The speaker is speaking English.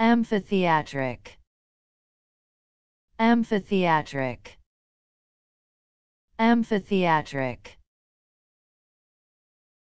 Amphitheatric. Amphitheatric. Amphitheatric.